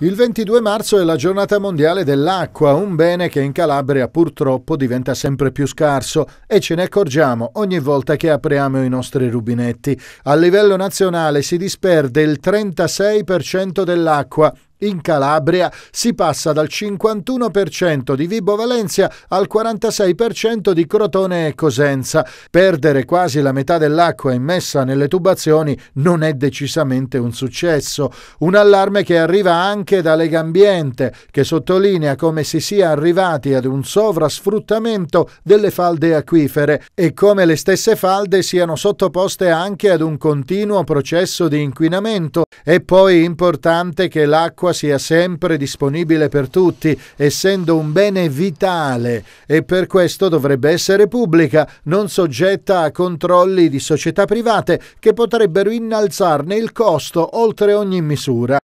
Il 22 marzo è la giornata mondiale dell'acqua, un bene che in Calabria purtroppo diventa sempre più scarso e ce ne accorgiamo ogni volta che apriamo i nostri rubinetti. A livello nazionale si disperde il 36% dell'acqua in Calabria si passa dal 51% di Vibo Valencia al 46% di Crotone e Cosenza. Perdere quasi la metà dell'acqua immessa nelle tubazioni non è decisamente un successo. Un allarme che arriva anche da Legambiente, che sottolinea come si sia arrivati ad un sovrasfruttamento delle falde acquifere e come le stesse falde siano sottoposte anche ad un continuo processo di inquinamento. È poi importante che l'acqua l'acqua sia sempre disponibile per tutti, essendo un bene vitale e per questo dovrebbe essere pubblica, non soggetta a controlli di società private che potrebbero innalzarne il costo oltre ogni misura.